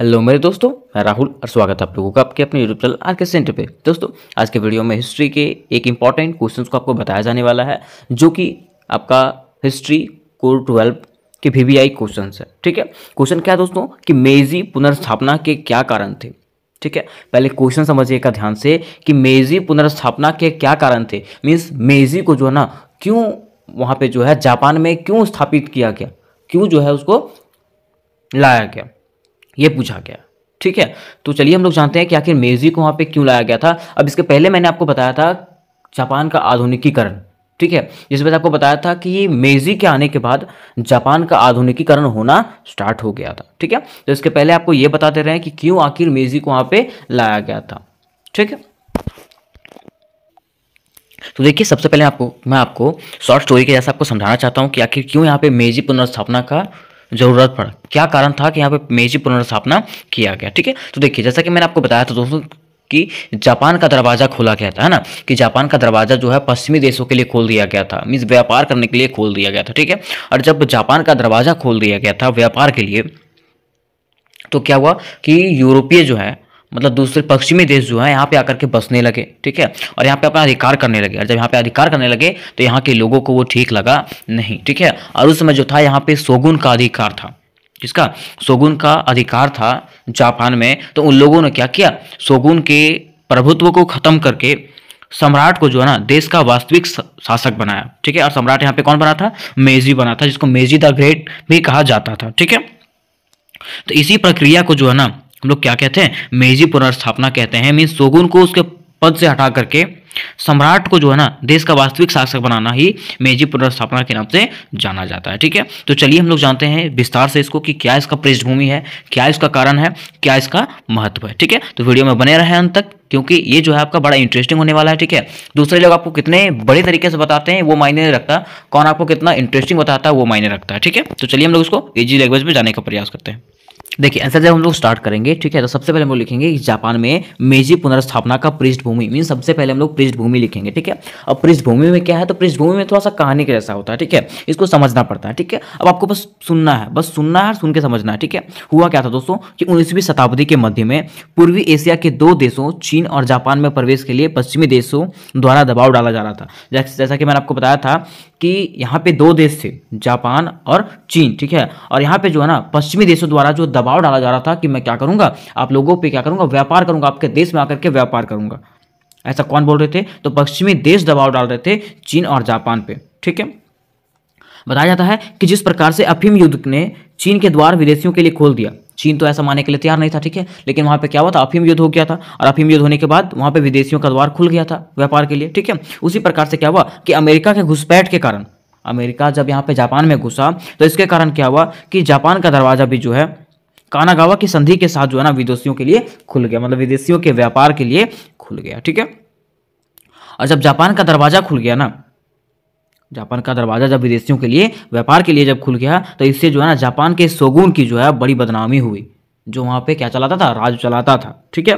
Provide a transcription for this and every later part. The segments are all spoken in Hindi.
हेलो मेरे दोस्तों मैं राहुल और स्वागत है आप लोगों का आपके अपने YouTube channel R K centre पे दोस्तों आज के वीडियो में हिस्ट्री के एक इम्पॉर्टेंट क्वेश्चन को आपको बताया जाने वाला है जो कि आपका हिस्ट्री कोर ट्वेल्व के वी वी आई क्वेश्चन है ठीक है क्वेश्चन क्या है दोस्तों कि मेजी पुनर्स्थापना के क्या कारण थे ठीक है पहले क्वेश्चन समझिएगा ध्यान से कि मेजी पुनर्स्थापना के क्या कारण थे मीन्स मेजी को जो है ना क्यों वहाँ पर जो है जापान में क्यों स्थापित किया गया क्यों जो है उसको लाया गया ये पूछा गया ठीक है तो चलिए हम लोग जानते हैं कि आखिर मेजी को वहाँ पे क्यों लाया गया था अब इसके पहले मैंने आपको बताया था जापान का आधुनिकीकरण ठीक है जिसमें आपको बताया था कि मेजी के आने के बाद जापान का आधुनिकीकरण होना स्टार्ट हो गया था ठीक है तो इसके पहले आपको ये बताते रहे कि क्यों आखिर मेजी को वहाँ पर लाया गया था ठीक है तो देखिए सबसे पहले आपको मैं आपको शॉर्ट स्टोरी के जैसा आपको समझाना चाहता हूँ कि आखिर क्यों यहाँ पे मेजी पुनर्स्थापना का जरूरत पड़ा क्या कारण था कि यहाँ पे मेजी पुनर्स्थापना किया गया ठीक है तो देखिए जैसा कि मैंने आपको बताया था दोस्तों कि जापान का दरवाज़ा खोला गया था है ना कि जापान का दरवाज़ा जो है पश्चिमी देशों के लिए खोल दिया गया था मीन्स व्यापार करने के लिए खोल दिया गया था ठीक है और जब जापान का दरवाज़ा खोल दिया गया था व्यापार के लिए तो क्या हुआ कि यूरोपीय जो है मतलब दूसरे पश्चिमी देश जो है यहाँ पे आकर के बसने लगे ठीक है और यहाँ पे अपना अधिकार करने लगे और जब यहाँ पे अधिकार करने लगे तो यहाँ के लोगों को वो ठीक लगा नहीं ठीक है और उस समय जो था यहाँ पे सोगुन का अधिकार था किसका सोगुन का अधिकार था जापान में तो उन लोगों ने क्या किया सोगुन के प्रभुत्व को खत्म करके सम्राट को जो है ना देश का वास्तविक शासक बनाया ठीक है और सम्राट यहाँ पे कौन बना था मेजी बना था जिसको मेजी द ग्रेट भी कहा जाता था ठीक है तो इसी प्रक्रिया को जो है ना हम लोग क्या कहते हैं मेजी पुनर्स्थापना कहते हैं मीन सोगुन को उसके पद से हटा करके सम्राट को जो है ना देश का वास्तविक शासक बनाना ही मेजी पुनर्स्थापना के नाम से जाना जाता है ठीक है तो चलिए हम लोग जानते हैं विस्तार से इसको कि क्या इसका पृष्ठभूमि है क्या इसका कारण है क्या इसका महत्व है ठीक है तो वीडियो में बने रहे अंत तक क्योंकि ये जो है आपका बड़ा इंटरेस्टिंग होने वाला है ठीक है दूसरे लोग आपको कितने बड़े तरीके से बताते हैं वो मायने नहीं रखता कौन आपको कितना इंटरेस्टिंग बताता है वो मायने रखता है ठीक है तो चलिए हम लोग इसको ईजी लैंग्वेज में जाने का प्रयास करते हैं देखिए आंसर जब हम लोग स्टार्ट करेंगे ठीक है तो सबसे पहले हम लोग लिखेंगे जापान में मेजी पुनर्स्थापना का पृष्ठभूमि मीन सबसे पहले हम लोग पृष्ठभूमि लिखेंगे ठीक है अब पृष्ठभूमि में क्या है तो पृष्ठभूमि में थोड़ा सा कहानी के जैसा होता है ठीक है इसको समझना पड़ता है ठीक है अब आपको बस सुनना है बस सुनना है सुनकर सुन के समझना है ठीक है हुआ क्या था दोस्तों कि उन्नीसवीं शताब्दी के मध्य में पूर्वी एशिया के दो देशों चीन और जापान में प्रवेश के लिए पश्चिमी देशों द्वारा दबाव डाला जा रहा था जैसा कि मैंने आपको बताया था कि यहाँ पे दो देश थे जापान और चीन ठीक है और यहाँ पे जो है ना पश्चिमी देशों द्वारा जो दबाव दबाव डाला जा रहा था कि मैं क्या करूँगा आप लोगों पर क्या करूँगा व्यापार करूँगा आपके देश में आकर के व्यापार करूँगा ऐसा कौन बोल रहे थे तो पश्चिमी देश दबाव डाल रहे थे चीन और जापान पे ठीक है बताया जाता है कि जिस प्रकार से अफीम युद्ध ने चीन के द्वार विदेशियों के लिए खोल दिया चीन तो ऐसा मानने के लिए तैयार नहीं था ठीक है लेकिन वहाँ पे क्या हुआ था अफीम युद्ध हो गया था और अफीम युद्ध होने के बाद वहाँ पे विदेशियों का द्वार खुल गया था व्यापार के लिए ठीक है उसी प्रकार से क्या हुआ कि अमेरिका के घुसपैठ के कारण अमेरिका जब यहाँ पे जापान में घुसा तो इसके कारण क्या हुआ कि जापान का दरवाज़ा भी जो है कानागावा की संधि के साथ जो है ना विदेशियों के लिए खुल गया मतलब विदेशियों के व्यापार के लिए खुल गया ठीक है और जब जापान का दरवाजा खुल गया ना जापान का दरवाज़ा जब विदेशियों के लिए व्यापार के लिए जब खुल गया तो इससे जो है ना जापान के सोगुन की जो है बड़ी बदनामी हुई जो वहाँ पे क्या चलाता था राज चलाता था ठीक है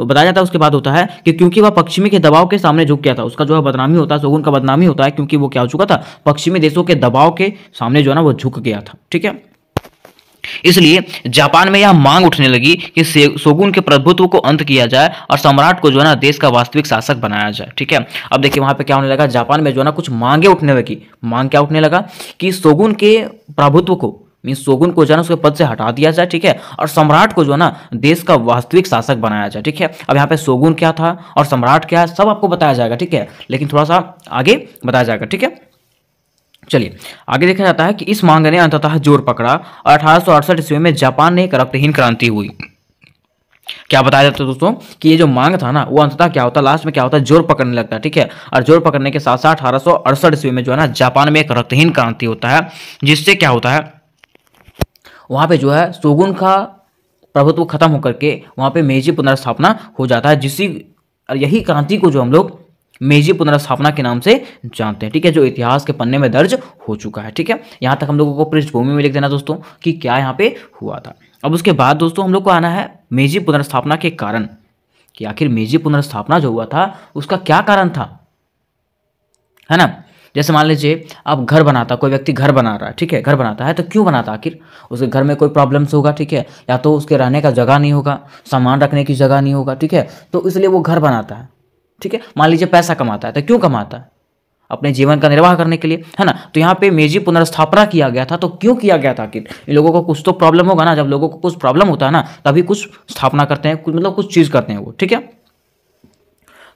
वो बताया जाता है उसके बाद होता है कि क्योंकि वह पश्चिमी के दबाव के सामने झुक गया था उसका जो है बदनामी होता है सोगुन का बदनामी होता है क्योंकि वो क्या हो चुका था पश्चिमी देशों के दबाव के सामने जो है ना वो झुक गया था ठीक है इसलिए जापान में यह मांग उठने लगी कि शोगुन के प्रभुत्व को अंत किया जाए और सम्राट को जो है ना देश का वास्तविक शासक बनाया जाए ठीक है अब देखिए वहां पे क्या होने लगा जापान में जो है ना कुछ मांगे उठने लगी मांग क्या उठने लगा कि शोगुन के प्रभुत्व को मीन्स सोगुन को जो है ना उसके पद से हटा दिया जाए ठीक है और सम्राट को जो है ना देश का वास्तविक शासक बनाया जाए ठीक है अब यहाँ पे सोगुन क्या था और सम्राट क्या है सब आपको बताया जाएगा ठीक है लेकिन थोड़ा सा आगे बताया जाएगा ठीक है चलिए आगे देखा जाता है कि इस मांग ने अंततः जोर पकड़ा और अठारह ईस्वी में जापान ने एक रक्तहीन क्रांति हुई क्या बताया जाता है दोस्तों कि ये जो मांग था ना वो अंततः क्या होता लास्ट में क्या होता जोर पकड़ने लगता है ठीक है और जोर पकड़ने के साथ साथ अठारह ईस्वी में जो है ना जापान में एक रक्तहीन क्रांति होता है जिससे क्या होता है वहां पे जो है सोगुन का प्रभुत्व खत्म होकर के वहां पे मेजी पुनर्स्थापना हो जाता है जिसी यही क्रांति को जो हम लोग मेजी पुनर्स्थापना के नाम से जानते हैं ठीक है जो इतिहास के पन्ने में दर्ज हो चुका है ठीक है यहाँ तक हम लोगों को पृष्ठभूमि में लिख देना दोस्तों कि क्या यहाँ पे हुआ था अब उसके बाद दोस्तों हम लोग को आना है मेजी पुनर्स्थापना के कारण कि आखिर मेजी पुनर्स्थापना जो हुआ था उसका क्या कारण था है ना जैसे मान लीजिए आप घर बनाता कोई व्यक्ति घर बना रहा है ठीक है घर बनाता है तो क्यों बनाता आखिर उसके घर में कोई प्रॉब्लम्स होगा ठीक है या तो उसके रहने का जगह नहीं होगा सामान रखने की जगह नहीं होगा ठीक है तो इसलिए वो घर बनाता है ठीक है मान लीजिए पैसा कमाता है तो क्यों कमाता है अपने जीवन का निर्वाह करने के लिए है ना तो यहाँ पे मेजी पुनर्स्थापना किया गया था तो क्यों किया गया था कि इन लोगों को कुछ तो प्रॉब्लम होगा ना जब लोगों को कुछ प्रॉब्लम होता है ना तभी कुछ स्थापना करते हैं कुछ मतलब कुछ चीज़ करते हैं वो ठीक है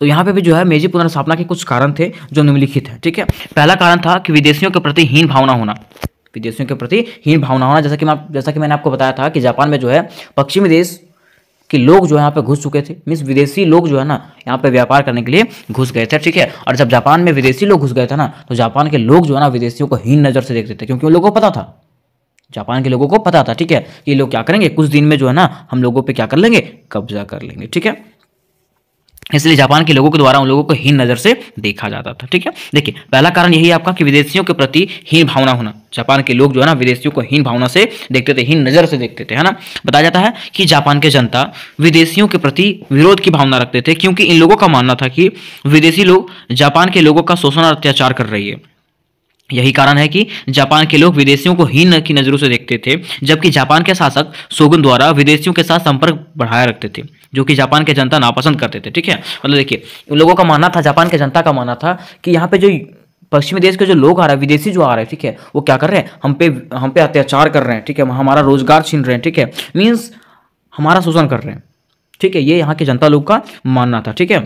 तो यहाँ पे भी जो है मेजी पुनर्स्थापना के कुछ कारण थे जो निम्नलिखित है ठीक है पहला कारण था कि विदेशियों के प्रति हीन भावना होना विदेशियों के प्रति हीन भावना होना जैसा कि मैं जैसा कि मैंने आपको बताया था कि जापान में जो है पश्चिमी देश कि लोग जो यहाँ पे घुस चुके थे मीन्स विदेशी लोग जो है ना यहाँ पे व्यापार करने के लिए घुस गए थे ठीक है और जब जापान में विदेशी लोग घुस गए थे ना तो जापान के लोग जो है ना विदेशियों को हीन नज़र से देखते थे क्योंकि उन लोगों को पता था जापान के लोगों को पता था ठीक है ये लोग क्या करेंगे कुछ दिन में जो है ना हम लोगों पर क्या कर लेंगे कब्जा कर लेंगे ठीक है इसलिए जापान के लोगों के द्वारा उन लोगों को हीन नज़र से देखा जाता था ठीक है देखिए पहला कारण यही है आपका कि विदेशियों के प्रति हीन भावना होना जापान के लोग जो है ना विदेशियों को हीन भावना से देखते थे हीन नज़र से देखते थे है ना बताया जाता है कि जापान के जनता विदेशियों के प्रति विरोध की भावना रखते थे क्योंकि इन लोगों का मानना था कि विदेशी लोग जापान के लोगों का शोषण और अत्याचार कर रही है यही कारण है कि जापान के लोग विदेशियों को हीन की नज़रों से देखते थे जबकि जापान के शासक सोगुन द्वारा विदेशियों के साथ संपर्क बढ़ाए रखते थे जो कि जापान के जनता नापसंद करते थे ठीक है मतलब देखिए उन लोगों का मानना था जापान के जनता का मानना था कि यहाँ पे जो पश्चिमी देश के जो लोग आ रहे हैं विदेशी जो आ रहे हैं ठीक है वो क्या कर रहे हैं हम पे हम पे अत्याचार कर रहे हैं ठीक है हमारा रोजगार छीन रहे हैं ठीक है मीन्स हमारा शोषण कर रहे हैं ठीक है ये यहाँ के जनता लोग का मानना था ठीक है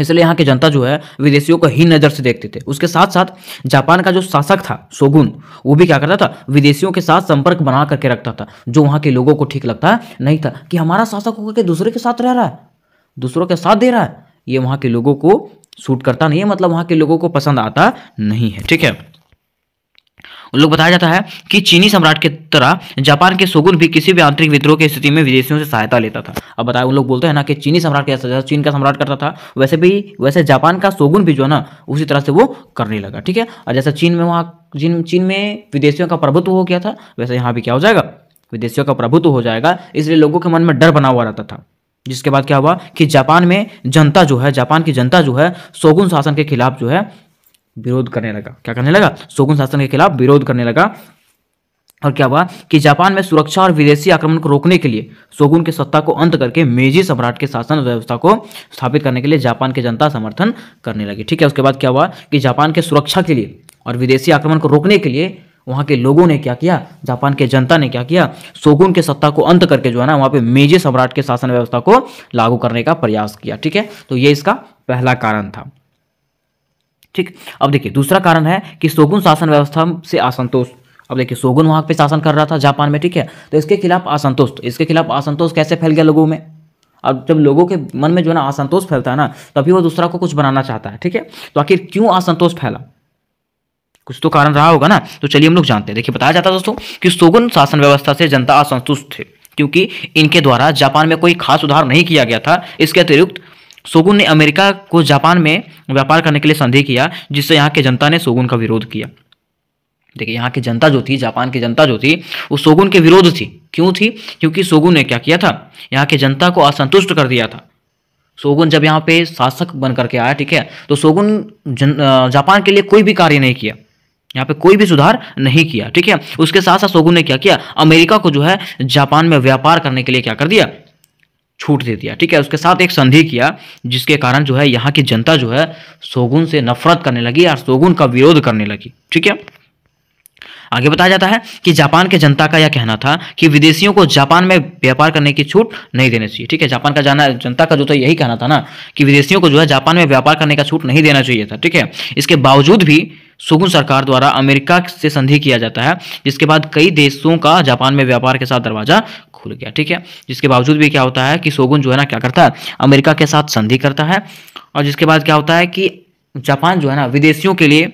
इसलिए यहाँ की जनता जो है विदेशियों को ही नज़र से देखते थे उसके साथ साथ जापान का जो शासक था शोगुन वो भी क्या करता था विदेशियों के साथ संपर्क बना करके रखता था जो वहाँ के लोगों को ठीक लगता नहीं था कि हमारा शासक होकर के दूसरे के साथ रह रहा है दूसरों के साथ दे रहा है ये वहाँ के लोगों को सूट करता नहीं है मतलब वहाँ के लोगों को पसंद आता नहीं है ठीक है उन लोग बताया जाता है कि चीनी सम्राट के तरह जापान के सोगुन भी किसी भी आंतरिक विद्रोह की स्थिति में विदेशियों से सहायता लेता था अब बताया उन लोग बोलते हैं ना कि चीनी सम्राट कैसा चीन का सम्राट करता था वैसे भी वैसे जापान का सोगुन भी जो है ना उसी तरह से वो करने लगा ठीक है और जैसा चीन में वहाँ जिन चीन में विदेशियों का प्रभुत्व हो गया था वैसे यहाँ भी क्या हो जाएगा विदेशियों का प्रभुत्व हो जाएगा इसलिए लोगों के मन में डर बना हुआ रहता था जिसके बाद क्या हुआ कि जापान में जनता जो है जापान की जनता जो है सोगुन शासन के खिलाफ जो है विरोध करने लगा क्या करने लगा शोगुन शासन के खिलाफ विरोध करने लगा और क्या हुआ कि जापान में सुरक्षा और विदेशी आक्रमण को रोकने के लिए शोगुन के सत्ता को अंत करके मेजी सम्राट के शासन व्यवस्था को स्थापित करने के लिए जापान की जनता समर्थन करने लगी ठीक है उसके बाद क्या हुआ कि जापान के सुरक्षा के लिए और विदेशी आक्रमण को रोकने के लिए वहाँ के लोगों ने क्या किया जापान के जनता ने क्या किया शोगुन के सत्ता को अंत करके जो है ना वहाँ पे मेजी सम्राट के शासन व्यवस्था को लागू करने का प्रयास किया ठीक है तो ये इसका पहला कारण था ठीक अब देखिए दूसरा कारण है कि सोगुन शासन व्यवस्था से असंतोष अब देखिए सोगुन वहां पे शासन कर रहा था जापान में ठीक है तो इसके खिलाफ असंतोष तो इसके खिलाफ असंतोष कैसे फैल गया लोगों में अब जब लोगों के मन में जो है ना असंतोष फैलता है ना तभी वो दूसरा को कुछ बनाना चाहता है ठीक है तो आखिर क्यों असंतोष फैला कुछ तो कारण रहा होगा ना तो चलिए हम लोग जानते हैं देखिए बताया जाता है दोस्तों कि सोगुन शासन व्यवस्था से जनता असंतुष्ट थे क्योंकि इनके द्वारा जापान में कोई खास सुधार नहीं किया गया था इसके अतिरिक्त सोगुन ने अमेरिका को जापान में व्यापार करने के लिए संधि किया जिससे यहाँ के जनता ने सोगुन का विरोध किया देखिए यहाँ की जनता जो थी जापान की जनता जो थी वो सोगुन के विरोध थी क्यों थी क्योंकि सोगुन ने क्या किया था यहाँ की जनता को असंतुष्ट कर दिया था सोगुन जब यहाँ पे शासक बन करके आया ठीक है तो सोगुन जन, जापान के लिए कोई भी कार्य नहीं किया यहाँ पे कोई भी सुधार नहीं किया ठीक है उसके साथ साथ सोगुन ने क्या किया अमेरिका को जो है जापान में व्यापार करने के लिए क्या कर दिया छूट दे दिया ठीक है उसके साथ एक संधि किया जिसके कारण जो है यहाँ की जनता जो है सोगुन से नफरत करने लगी और सोगुन का विरोध करने लगी ठीक है आगे बताया जाता है कि जापान के जनता का यह कहना था कि विदेशियों को जापान में व्यापार करने की छूट नहीं देनी चाहिए ठीक है जापान का जाना जनता का जो था तो यही कहना था ना कि विदेशियों को जो है जापान में व्यापार करने का छूट नहीं देना चाहिए था ठीक है इसके बावजूद भी सुगुन सरकार द्वारा अमेरिका से संधि किया जाता है जिसके बाद कई देशों का जापान में व्यापार के साथ दरवाजा खुल गया ठीक है जिसके बावजूद भी क्या होता है कि सोगुन जो है ना क्या करता है अमेरिका के साथ संधि करता है और जिसके बाद क्या होता है कि जापान जो है ना विदेशियों के लिए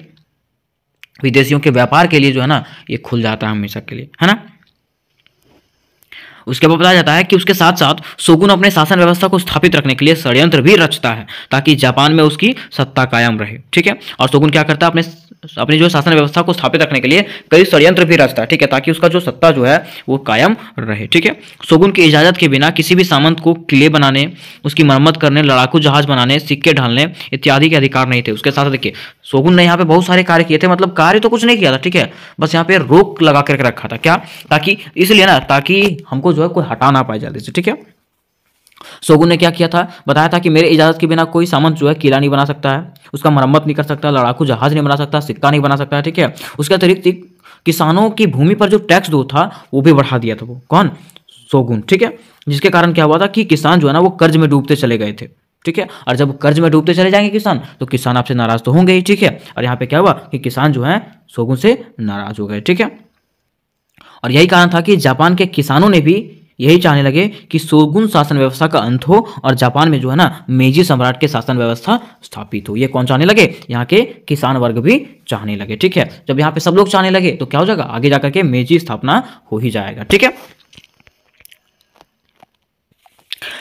विदेशियों के व्यापार के लिए जो है ना ये खुल जाता है हमेशा के लिए है ना उसके बाद बताया जाता है कि उसके साथ साथ सोगुन अपने शासन व्यवस्था को स्थापित रखने के लिए षड्यंत्र भी रचता है ताकि जापान में उसकी सत्ता कायम रहे ठीक है और सोगुन क्या करता है अपने अपनी जो शासन व्यवस्था को स्थापित रखने के लिए कई षड्यंत्र भी रचता है ठीक है ताकि उसका जो सत्ता जो है वो कायम रहे ठीक है सोगुन की इजाजत के बिना किसी भी सामंत को किले बनाने उसकी मरम्मत करने लड़ाकू जहाज बनाने सिक्के ढालने इत्यादि के अधिकार नहीं थे उसके साथ देखिए सोगुन ने यहाँ पे बहुत सारे कार्य किए थे मतलब कार्य तो कुछ नहीं किया था ठीक है बस यहाँ पे रोक लगा करके रखा था क्या ताकि इसलिए ना ताकि हमको जो है कोई हटा ना पाए जल्दी से ठीक है शोगुन ने क्या किया था बताया था कि मेरे इजाजत के बिना कोई सामान जो है किला नहीं बना सकता है उसका मरम्मत नहीं कर सकता लड़ाकू जहाज नहीं बना सकता सिक्का नहीं बना सकता ठीक है उसके अतिरिक्त किसानों की भूमि पर जो टैक्स दो था वो भी बढ़ा दिया था वो कौन सोगुन ठीक है जिसके कारण क्या हुआ था कि किसान जो है ना वो कर्ज में डूबते चले गए थे ठीक है और जब कर्ज में डूबते चले जाएंगे किसान तो किसान आपसे नाराज तो होंगे ही ठीक है और यहाँ पे क्या हुआ कि किसान जो है सोगुन से नाराज हो गए ठीक है और यही कारण था कि जापान के किसानों ने भी यही चाहने लगे कि सोगुन शासन व्यवस्था का अंत हो और जापान में जो है ना मेजी सम्राट के शासन व्यवस्था स्थापित हो ये कौन चाहने लगे यहाँ के किसान वर्ग भी चाहने लगे ठीक है जब यहाँ पे सब लोग चाहने लगे तो क्या हो जाएगा आगे जाकर के मेजी स्थापना हो ही जाएगा ठीक है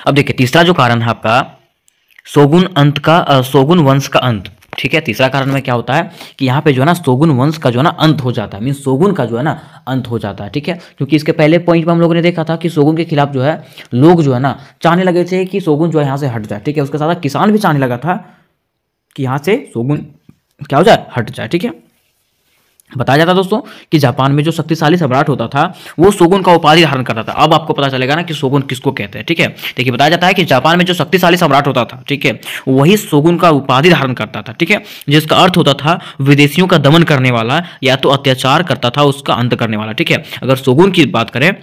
अब देखिए तीसरा जो कारण है आपका सोगुन अंत का सोगुन वंश का अंत ठीक है तीसरा कारण में क्या होता है कि यहाँ पे जो है ना सोगुन वंश का जो है ना अंत हो जाता है मीन सोगुन का जो है ना अंत हो जाता है ठीक है क्योंकि इसके पहले पॉइंट में हम लोगों ने देखा था कि सोगुन के खिलाफ जो है लोग जो है ना चाहने लगे थे कि सोगुन जो है यहाँ से हट जाए ठीक है उसके साथ किसान भी चाहने लगा था कि यहाँ से सोगुन क्या हो जाए हट जाए ठीक है बताया जाता है दोस्तों कि जापान में जो शक्तिशाली सम्राट होता था वो सोगुन का उपाधि धारण करता था अब आपको पता चलेगा ना कि सोगुन किसको कहते हैं ठीक है देखिए बताया जाता है कि जापान में जो शक्तिशाली सम्राट होता था ठीक है वही सोगुन का उपाधि धारण करता था ठीक है जिसका अर्थ होता था विदेशियों का दमन करने वाला या तो अत्याचार करता था उसका अंत करने वाला ठीक है अगर सोगुन की बात करें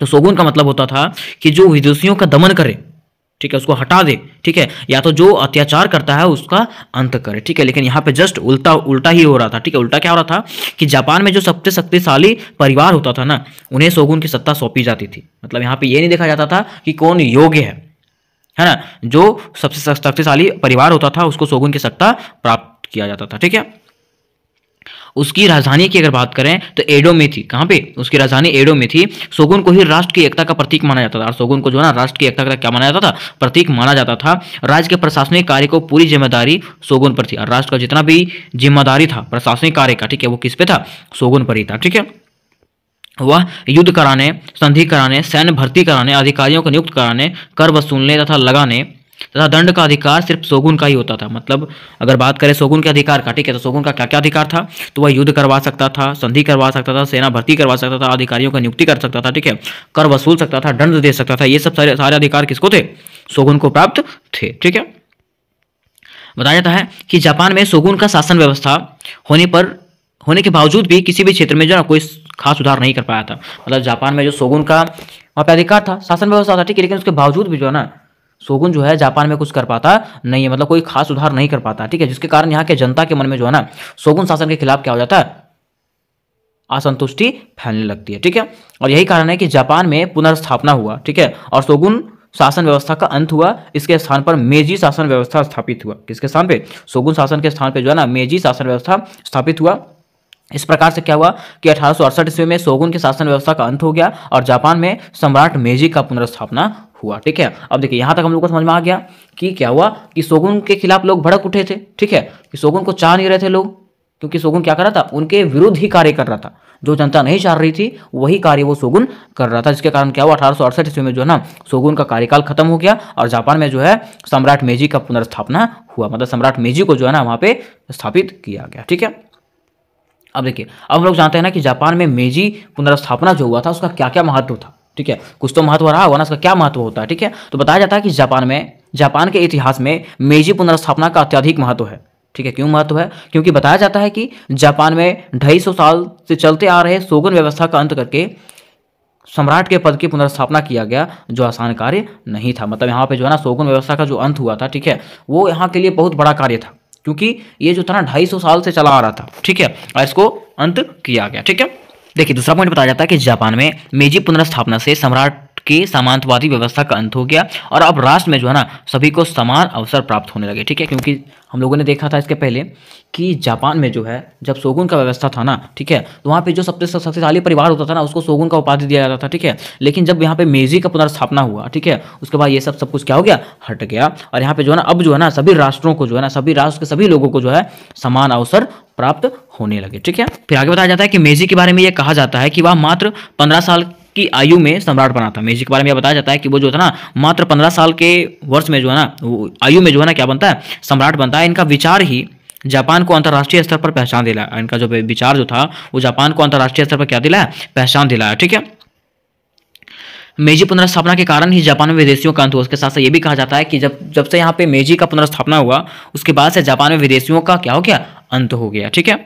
तो सोगुन का मतलब होता था कि जो विदेशियों का दमन करे ठीक है उसको हटा दे ठीक है या तो जो अत्याचार करता है उसका अंत करे ठीक है लेकिन यहाँ पे जस्ट उल्टा उल्टा ही हो रहा था ठीक है उल्टा क्या हो रहा था कि जापान में जो सबसे शक्तिशाली परिवार होता था ना उन्हें सोगुन की सत्ता सौंपी जाती थी मतलब यहाँ पे ये नहीं देखा जाता था कि कौन योग्य है है ना जो सबसे शक्तिशाली परिवार होता था उसको सोगुन की सत्ता प्राप्त किया जाता था ठीक है उसकी राजधानी की अगर बात करें तो एडो में थी कहाँ पे उसकी राजधानी एडो में थी सोगुन को ही राष्ट्र की एकता का प्रतीक माना जाता था और सोगुन को जो है ना राष्ट्र की एकता का क्या माना जाता था प्रतीक माना जाता था राज्य के प्रशासनिक कार्य को पूरी जिम्मेदारी सोगुन पर थी और राष्ट्र का जितना भी जिम्मेदारी था प्रशासनिक कार्य का ठीक है वो किस पे था सोगुन पर ही था ठीक है वह युद्ध कराने संधि कराने सैन्य भर्ती कराने अधिकारियों को नियुक्त कराने कर वसूलने तथा लगाने तथा दंड का अधिकार सिर्फ सोगुन का ही होता था मतलब अगर बात करें सोगुन के अधिकार का ठीक है तो सोगुन का क्या क्या अधिकार था तो वह युद्ध करवा सकता था संधि करवा सकता था सेना भर्ती करवा सकता था अधिकारियों का नियुक्ति कर सकता था ठीक है कर वसूल सकता था दंड दे सकता था ये सब सारे सारे अधिकार किसको थे सोगुन को प्राप्त थे ठीक है बताया जाता है कि जापान में सोगुन का शासन व्यवस्था होने पर होने के बावजूद भी किसी भी क्षेत्र में जो ना कोई खास सुधार नहीं कर पाया था मतलब जापान में जो सोगुन का वहाँ पे अधिकार था शासन व्यवस्था था ठीक है लेकिन उसके बावजूद भी जो है ना शोगुन जो है जापान में कुछ कर पाता नहीं है मतलब कोई खास सुधार नहीं कर पाता ठीक है जिसके कारण यहाँ के जनता के मन में जो है ना शोगुन शासन के खिलाफ क्या हो जाता है असंतुष्टि फैलने लगती है ठीक है और यही कारण है कि जापान में पुनर्स्थापना हुआ ठीक है और शोगुन शासन व्यवस्था का अंत हुआ इसके स्थान पर मेजी शासन व्यवस्था स्थापित हुआ किसके स्थान पे शोगुन शासन के स्थान पे जो है ना मेजी शासन व्यवस्था स्थापित हुआ इस प्रकार से क्या हुआ कि अठारह ईस्वी में शोगुन के शासन व्यवस्था का अंत हो गया और जापान में सम्राट मेजी का पुनर्स्थापना हुआ ठीक है अब देखिए यहां तक हम लोग को समझ में आ गया कि क्या हुआ कि सोगुन के खिलाफ लोग भड़क उठे थे ठीक है कि सोगुन को चाह नहीं रहे थे लोग क्योंकि सोगुन क्या कर रहा था उनके विरुद्ध ही कार्य कर रहा था जो जनता नहीं चाह रही थी वही कार्य वो सोगुन कर रहा था जिसके कारण क्या हुआ अठारह ईस्वी में जो है ना सोगुन का कार्यकाल खत्म हो गया और जापान में जो है सम्राट मेजी का पुनर्स्थापना हुआ मतलब सम्राट मेजी को जो है ना वहां पर स्थापित किया गया ठीक है अब देखिए अब हम लोग जानते हैं ना कि जापान में मेजी पुनर्स्थापना जो हुआ था उसका क्या क्या महत्व था ठीक है कुछ तो महत्व रहा होगा ना इसका क्या महत्व होता है ठीक है तो बताया जाता है कि जापान में जापान के इतिहास में मेजी पुनर्स्थापना का अत्यधिक महत्व है ठीक है क्यों महत्व है क्योंकि बताया जाता है कि जापान में ढाई सौ साल से चलते आ रहे सोगन व्यवस्था का अंत करके सम्राट के पद की पुनर्स्थापना किया गया जो आसान कार्य नहीं था मतलब यहाँ पे जो है ना सोगन व्यवस्था का जो अंत हुआ था ठीक है वो यहाँ के लिए बहुत बड़ा कार्य था क्योंकि ये जो था ना ढाई साल से चला आ रहा था ठीक है और इसको अंत किया गया ठीक है देखिए दूसरा पॉइंट बताया जाता है कि जापान में मेजी पुनर्स्थापना से सम्राट कि समानतावादी व्यवस्था का अंत हो गया और अब राष्ट्र में जो है ना सभी को समान अवसर प्राप्त होने लगे ठीक है क्योंकि हम लोगों ने देखा था इसके पहले कि जापान में जो है जब सोगुन का व्यवस्था था ना ठीक है तो वहाँ पे जो सबसे शक्तिशाली परिवार होता था ना उसको सोगुन का उपाधि दिया जाता था ठीक है लेकिन जब यहाँ पे मेजी का पुनर्स्थापना हुआ ठीक है उसके बाद ये सब सब कुछ क्या हो गया हट गया और यहाँ पे जो है ना अब जो है ना सभी राष्ट्रों को जो है ना सभी राष्ट्र के सभी लोगों को जो है समान अवसर प्राप्त होने लगे ठीक है फिर आगे बताया जाता है कि मेजी के बारे में यह कहा जाता है कि वह मात्र पंद्रह साल की आयु में सम्राट बना था मेजी के बारे में यह बताया जाता है कि वो जो था ना मात्र पंद्रह साल के वर्ष में जो है ना आयु में जो है ना क्या बनता है सम्राट बनता है इनका विचार ही जापान को अंतर्राष्ट्रीय स्तर पर पहचान दिला इनका जो विचार जो था वो जापान को अंतर्राष्ट्रीय स्तर पर क्या दिलाया पहचान दिलाया ठीक है मेजी पुनर्स्थापना के कारण ही जापान में विदेशियों का अंत हुआ उसके साथ साथ ये भी कहा जाता है कि जब जब से यहाँ पे मेजी का पुनर्स्थापना हुआ उसके बाद से जापान में विदेशियों का क्या हो गया अंत हो गया ठीक है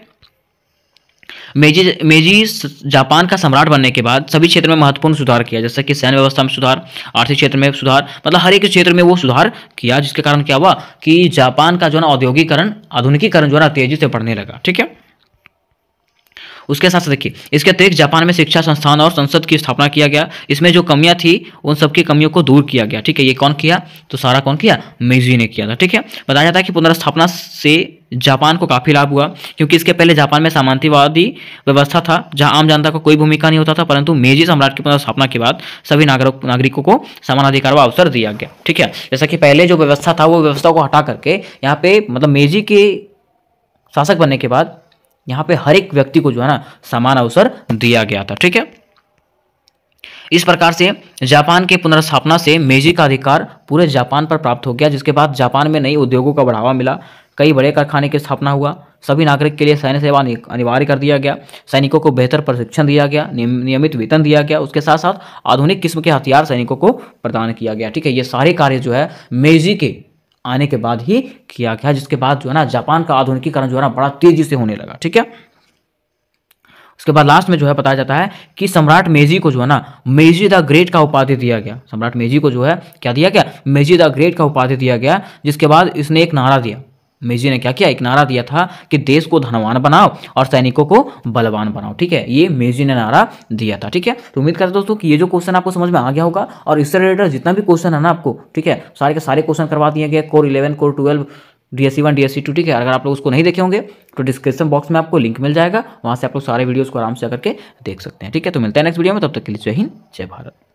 मेजी मेजी जापान का सम्राट बनने के बाद सभी क्षेत्र में महत्वपूर्ण सुधार किया जैसे कि सैन्य व्यवस्था में सुधार आर्थिक क्षेत्र में सुधार मतलब हर एक क्षेत्र में वो सुधार किया जिसके कारण क्या हुआ कि जापान का जो है ना औद्योगिकरण आधुनिकीकरण जो है ना तेजी से बढ़ने लगा ठीक है उसके साथ साथ देखिए इसके अतिरिक्त जापान में शिक्षा संस्थान और संसद की स्थापना किया गया इसमें जो कमियां थी उन सबकी कमियों को दूर किया गया ठीक है ये कौन किया तो सारा कौन किया मेजी ने किया था ठीक है बताया जाता है कि पुनर्स्थापना से जापान को काफ़ी लाभ हुआ क्योंकि इसके पहले जापान में सामांतिवादी व्यवस्था था जहां आम जनता को कोई भूमिका नहीं होता था परंतु मेजी सम्राट की पुनर्स्थापना के बाद सभी नागरिक नागरिकों को समान अधिकार व अवसर दिया गया ठीक है जैसा कि पहले जो व्यवस्था था वो व्यवस्था को हटा करके यहाँ पे मतलब मेजी के शासक बनने के बाद यहाँ पे हर एक व्यक्ति को जो है ना समान अवसर दिया गया था ठीक है इस प्रकार से जापान के पुनर्स्थापना से मेजी का अधिकार पूरे जापान पर प्राप्त हो गया जिसके बाद जापान में नई उद्योगों का बढ़ावा मिला कई बड़े कारखाने की स्थापना हुआ सभी नागरिक के लिए सैन्य सेवा अनिवार्य कर दिया गया सैनिकों को बेहतर प्रशिक्षण दिया गया नियमित वेतन दिया गया उसके साथ साथ आधुनिक किस्म के हथियार सैनिकों को प्रदान किया गया ठीक है ये सारे कार्य जो है मेजी के आने के बाद ही किया गया जिसके बाद जो है ना जापान का आधुनिकीकरण जो है ना बड़ा तेजी से होने लगा ठीक है उसके बाद लास्ट में जो है बताया जाता है कि सम्राट मेजी को जो है ना मेजी द ग्रेट का उपाधि दिया गया सम्राट मेजी को जो है क्या दिया गया मेजी द ग्रेट का उपाधि दिया गया जिसके बाद इसने एक नारा दिया मेजी ने क्या किया एक नारा दिया था कि देश को धनवान बनाओ और सैनिकों को बलवान बनाओ ठीक है ये मेजी ने नारा दिया था ठीक है तो उम्मीद करते दोस्तों कि ये जो क्वेश्चन आपको समझ में आ गया होगा और इससे रिलेटेड जितना भी क्वेश्चन है ना आपको ठीक है सारे के सारे क्वेश्चन करवा दिए गए core eleven core twelve D S C one D S C two ठीक है अगर आप लोग उसको नहीं देखे होंगे तो डिस्क्रिप्शन बॉक्स में आपको लिंक मिल जाएगा वहाँ से आप लोग सारे वीडियोज़ को आराम से करके देख सकते हैं ठीक है तो मिलता है नेक्स्ट वीडियो में तब तक के लिए जय हिंद जय भारत